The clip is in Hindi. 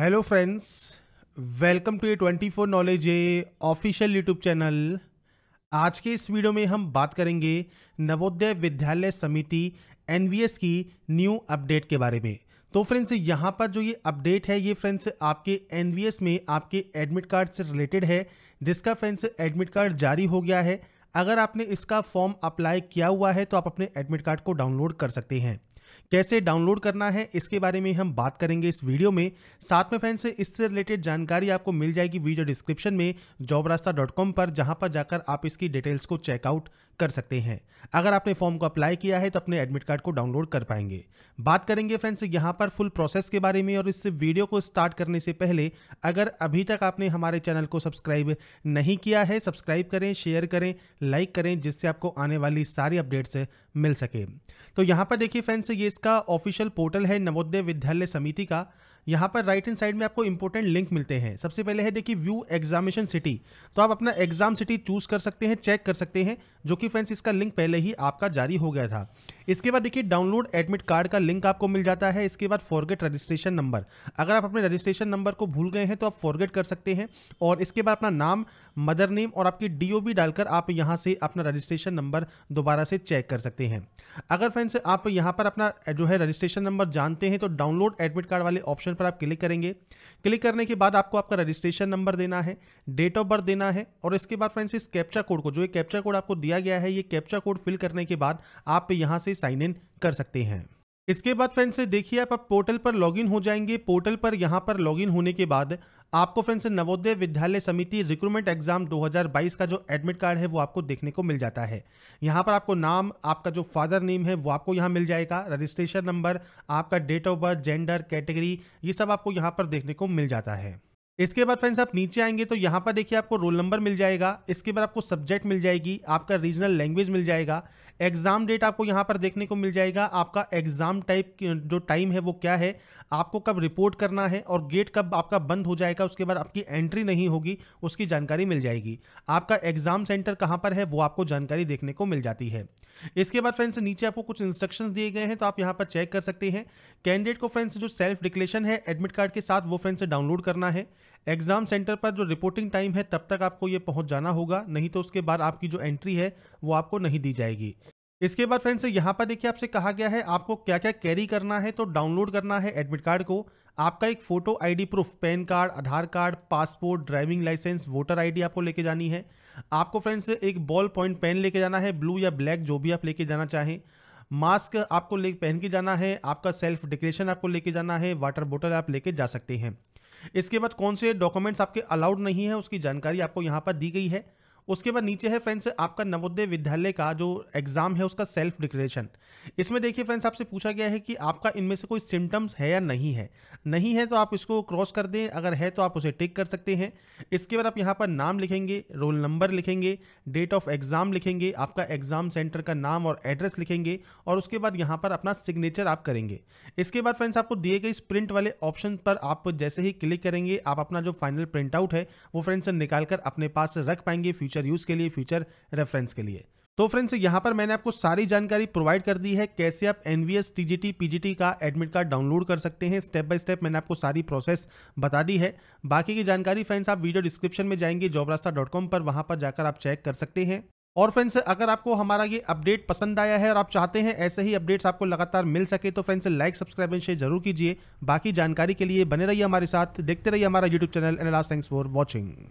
hello friends welcome to A twenty four knowledge A official YouTube channel आज के इस वीडियो में हम बात करेंगे नवोदय विद्यालय समिति एन की न्यू अपडेट के बारे में तो फ्रेंड्स यहाँ पर जो ये अपडेट है ये फ्रेंड्स आपके एन में आपके एडमिट कार्ड से रिलेटेड है जिसका फ्रेंड्स एडमिट कार्ड जारी हो गया है अगर आपने इसका फॉर्म अप्लाई किया हुआ है तो आप अपने एडमिट कार्ड को डाउनलोड कर सकते हैं कैसे डाउनलोड करना है इसके बारे में हम बात करेंगे इस वीडियो में साथ में फैंस इससे रिलेटेड जानकारी आपको मिल जाएगी वीडियो डिस्क्रिप्शन में जॉब रास्ता डॉट कॉम पर जहां पर जाकर आप इसकी डिटेल्स को चेकआउट कर सकते हैं अगर आपने फॉर्म को अप्लाई किया है तो अपने एडमिट कार्ड को डाउनलोड कर पाएंगे बात करेंगे फ्रेंड्स यहाँ पर फुल प्रोसेस के बारे में और इस वीडियो को स्टार्ट करने से पहले अगर अभी तक आपने हमारे चैनल को सब्सक्राइब नहीं किया है सब्सक्राइब करें शेयर करें लाइक करें जिससे आपको आने वाली सारी अपडेट्स मिल सके तो यहाँ पर देखिए फ्रेंड्स ये इसका ऑफिशियल पोर्टल है नवोदय विद्यालय समिति का यहाँ पर राइट हैंड साइड में आपको इंपॉर्टेंट लिंक मिलते हैं सबसे पहले है देखिए व्यू एग्जामिनेशन सिटी तो आप अपना एग्जाम सिटी चूज कर सकते हैं चेक कर सकते हैं जो कि फ्रेंड्स इसका लिंक पहले ही आपका जारी हो गया था इसके बाद देखिए डाउनलोड एडमिट कार्ड का लिंक आपको मिल जाता है इसके बाद फॉरगेट रजिस्ट्रेशन नंबर अगर आप अपने रजिस्ट्रेशन नंबर को भूल गए हैं तो आप फॉरगेट कर सकते हैं और इसके बाद अपना नाम मदर नेम और आपकी डी डालकर आप यहाँ से अपना रजिस्ट्रेशन नंबर दोबारा से चेक कर सकते हैं अगर फ्रेंड्स आप यहाँ पर अपना जो है रजिस्ट्रेशन नंबर जानते हैं तो डाउनलोड एडमिट कार्ड वाले ऑप्शन पर आप क्लिक करेंगे क्लिक करने के बाद आपको आपका रजिस्ट्रेशन नंबर देना है डेट ऑफ बर्थ देना है और इसके बाद फ्रेंड्स इस कैप्चा कोड को जो ये कैप्चा कोड आपको दिया गया है ये कैप्चा कोड फिल करने के बाद आप यहाँ से साइन इन कर सकते हैं इसके बाद फ्रेंड्स देखिए आप आप पोर्टल पर लॉगिन हो जाएंगे पोर्टल पर यहाँ पर लॉगिन होने के बाद आपको फ्रेंड्स नवोदय विद्यालय समिति रिक्रूटमेंट एग्जाम 2022 का जो एडमिट कार्ड है वो आपको देखने को मिल जाता है यहाँ पर आपको नाम आपका जो फादर नेम है वो आपको यहाँ मिल जाएगा रजिस्ट्रेशन नंबर आपका date of birth gender category ये सब आपको यहाँ पर देखने को मिल जाता है इसके बाद फ्रेंड्स आप नीचे आएंगे तो यहाँ पर देखिए आपको रोल नंबर मिल जाएगा इसके बाद आपको सब्जेक्ट मिल जाएगी आपका रीजनल लैंग्वेज मिल जाएगा एग्ज़ाम डेट आपको यहाँ पर देखने को मिल जाएगा आपका एग्ज़ाम टाइप जो टाइम है वो क्या है आपको कब रिपोर्ट करना है और गेट कब आपका बंद हो जाएगा उसके बाद आपकी एंट्री नहीं होगी उसकी जानकारी मिल जाएगी आपका एग्ज़ाम सेंटर कहाँ पर है वो आपको जानकारी देखने को मिल जाती है इसके बाद फ्रेंड्स नीचे आपको कुछ इंस्ट्रक्शंस दिए गए हैं तो आप यहाँ पर चेक कर सकते हैं कैंडिडेट को फ्रेंड्स जो सेल्फ डिक्लेशन है एडमिट कार्ड के साथ वो फ्रेंड्स डाउनलोड करना है एग्ज़ाम सेंटर पर जो रिपोर्टिंग टाइम है तब तक आपको ये पहुंच जाना होगा नहीं तो उसके बाद आपकी जो एंट्री है वो आपको नहीं दी जाएगी इसके बाद फ्रेंड्स यहाँ पर देखिए आपसे कहा गया है आपको क्या क्या कैरी करना है तो डाउनलोड करना है एडमिट कार्ड को आपका एक photo ID proof pan card Aadhaar card passport driving licence voter ID आपको लेके जानी है आपको फ्रेंड्स एक बॉल पॉइंट पेन लेके जाना है ब्लू या ब्लैक जो भी आप लेके जाना चाहें मास्क आपको ले पहन के जाना है आपका सेल्फ डिक्रेशन आपको लेके जाना है वाटर बोटल आप लेके जा सकते हैं इसके बाद कौन से डॉक्यूमेंट्स आपके अलाउड नहीं है उसकी जानकारी आपको यहाँ पर दी गई है उसके बाद नीचे है फ्रेंड्स आपका नवोदय विद्यालय का जो एग्ज़ाम है उसका सेल्फ डिक्लेरेशन इसमें देखिए फ्रेंड्स आपसे पूछा गया है कि आपका इनमें से कोई सिम्टम्स है या नहीं है नहीं है तो आप इसको क्रॉस कर दें अगर है तो आप उसे टिक कर सकते हैं इसके बाद आप यहाँ पर नाम लिखेंगे रोल नंबर लिखेंगे डेट ऑफ एग्ज़ाम लिखेंगे आपका एग्ज़ाम सेंटर का नाम और एड्रेस लिखेंगे और उसके बाद यहाँ पर अपना सिग्नेचर आप करेंगे इसके बाद फ्रेंड्स आपको दिए गए इस प्रिंट वाले ऑप्शन पर आप जैसे ही क्लिक करेंगे आप अपना जो फाइनल प्रिंट आउट है वो फ्रेंड्स निकाल कर अपने पास रख पाएंगे फ्यूचर फ्यूचर यूज़ के लिए फ्यूचर रेफरेंस के लिए तो फ्रेंड्स यहाँ पर मैंने आपको सारी जानकारी प्रोवाइड कर दी है कैसे आप एन वी एस टी का एडमिट कार्ड डाउनलोड कर सकते हैं स्टेप बाय स्टेप मैंने आपको सारी प्रोसेस बता दी है बाकी की जानकारी फ्रेंड्स आप वीडियो डिस्क्रिप्शन में जाएंगे जॉबरास्ता डॉट कॉम पर वहाँ पर जाकर आप चेक कर सकते हैं और फ्रेंड्स अगर आपको हमारा ये अपडेट पसंद आया है और आप चाहते हैं ऐसे ही अपडेट्स आपको लगातार मिल सके तो friends like subscribe and share जरूर कीजिए बाकी जानकारी के लिए बने रहिए हमारे साथ देखते रहिए हमारा यूट्यूब चैनल एनलास थैंक्स फॉर वॉचिंग